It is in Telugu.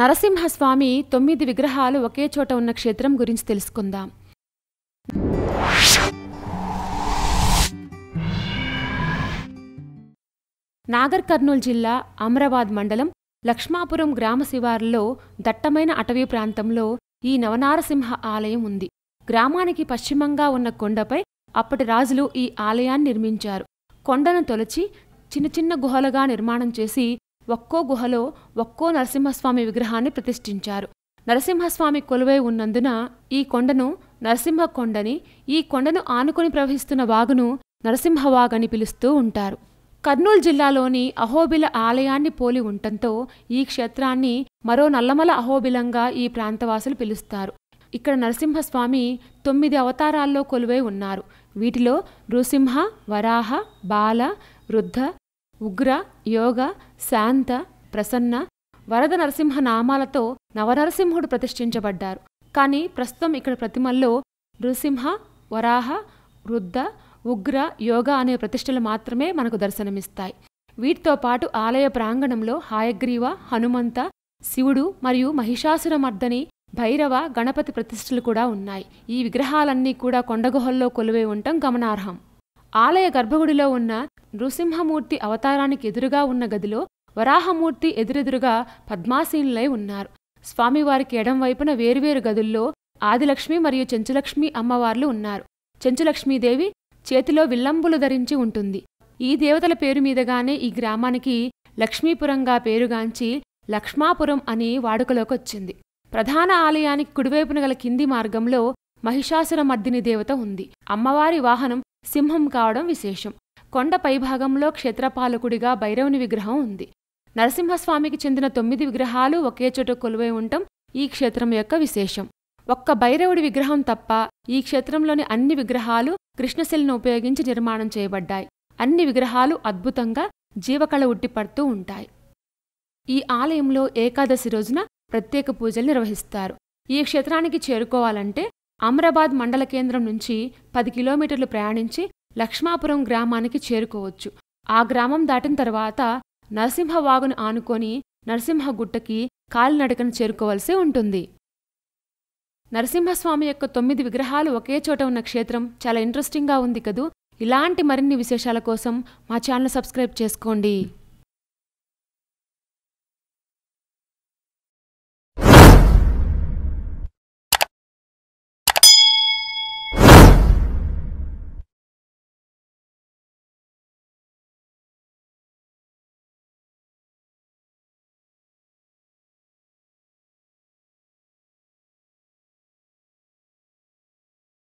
నరసింహస్వామి తొమ్మిది విగ్రహాలు ఒకే చోట ఉన్న క్షేత్రం గురించి తెలుసుకుందాం నాగర్ కర్నూలు జిల్లా అమరాబాద్ మండలం లక్ష్మాపురం గ్రామ శివారులో దట్టమైన అటవీ ప్రాంతంలో ఈ నవనారసింహ ఆలయం ఉంది గ్రామానికి పశ్చిమంగా ఉన్న కొండపై అప్పటి రాజులు ఈ ఆలయాన్ని నిర్మించారు కొండను తొలచి చిన్న చిన్న గుహలుగా నిర్మాణం చేసి ఒక్కో గుహలో ఒక్కో నరసింహస్వామి విగ్రహాన్ని ప్రతిష్ఠించారు నరసింహస్వామి కొలువై ఉన్నందున ఈ కొండను నరసింహ కొండని ఈ కొండను ఆనుకొని ప్రవహిస్తున్న వాగును నరసింహవాగని పిలుస్తూ ఉంటారు కర్నూలు జిల్లాలోని అహోబిల ఆలయాన్ని పోలి ఉండటంతో ఈ క్షేత్రాన్ని మరో నల్లమల అహోబిలంగా ఈ ప్రాంతవాసులు పిలుస్తారు ఇక్కడ నరసింహస్వామి తొమ్మిది అవతారాల్లో కొలువై ఉన్నారు వీటిలో నృసింహ వరాహ బాల వృద్ధ ఉగ్ర యోగ శాంత ప్రసన్న వరద నరసింహ నామాలతో నవనరసింహుడు ప్రతిష్ఠించబడ్డారు కానీ ప్రస్తుతం ఇక్కడ ప్రతిమల్లో నృసింహ వరాహ వృద్ధ ఉగ్ర యోగ అనే ప్రతిష్టలు మాత్రమే మనకు దర్శనమిస్తాయి వీటితో పాటు ఆలయ ప్రాంగణంలో హాయగ్రీవ హనుమంత శివుడు మరియు మహిషాసురమర్దని భైరవ గణపతి ప్రతిష్టలు కూడా ఉన్నాయి ఈ విగ్రహాలన్నీ కూడా కొండగుహల్లో కొలువై ఉండటం గమనార్హం ఆలయ గర్భగుడిలో ఉన్న నృసింహమూర్తి అవతారానికి ఎదురుగా ఉన్న గదిలో వరాహమూర్తి ఎదురెదురుగా పద్మాసీనులై ఉన్నారు స్వామివారికి ఎడం వైపున వేరువేరు గదుల్లో ఆదిలక్ష్మి మరియు చెంచులక్ష్మి అమ్మవార్లు ఉన్నారు చెంచులక్ష్మీదేవి చేతిలో విల్లంబులు ధరించి ఉంటుంది ఈ దేవతల పేరు మీదగానే ఈ గ్రామానికి లక్ష్మీపురంగా పేరుగాంచి లక్ష్మాపురం అని వాడుకలోకొచ్చింది ప్రధాన ఆలయానికి కుడివైపున గల కింది మార్గంలో మహిషాసుర మర్దిని దేవత ఉంది అమ్మవారి వాహనం సింహం కావడం విశేషం కొండ పైభాగంలో క్షేత్రపాలకుడిగా భైరవుని విగ్రహం ఉంది నరసింహస్వామికి చెందిన తొమ్మిది విగ్రహాలు ఒకే చోట కొలువై ఉండటం ఈ క్షేత్రం యొక్క విశేషం ఒక్క భైరవుడి విగ్రహం తప్ప ఈ క్షేత్రంలోని అన్ని విగ్రహాలు కృష్ణశిలను ఉపయోగించి నిర్మాణం చేయబడ్డాయి అన్ని విగ్రహాలు అద్భుతంగా జీవకళ ఉట్టిపడుతూ ఉంటాయి ఈ ఆలయంలో ఏకాదశి రోజున ప్రత్యేక పూజలు నిర్వహిస్తారు ఈ క్షేత్రానికి చేరుకోవాలంటే అమరాబాద్ మండల కేంద్రం నుంచి పది కిలోమీటర్లు ప్రయాణించి లక్ష్మాపురం గ్రామానికి చేరుకోవచ్చు ఆ గ్రామం దాటిన తర్వాత నరసింహవాగును ఆనుకొని నరసింహగుట్టకి కాలినడకను చేరుకోవలసి ఉంటుంది నరసింహస్వామి యొక్క తొమ్మిది విగ్రహాలు ఒకే చోట ఉన్న క్షేత్రం చాలా ఇంట్రెస్టింగ్గా ఉంది కదూ ఇలాంటి మరిన్ని విశేషాల కోసం మా ఛానల్ సబ్స్క్రైబ్ చేసుకోండి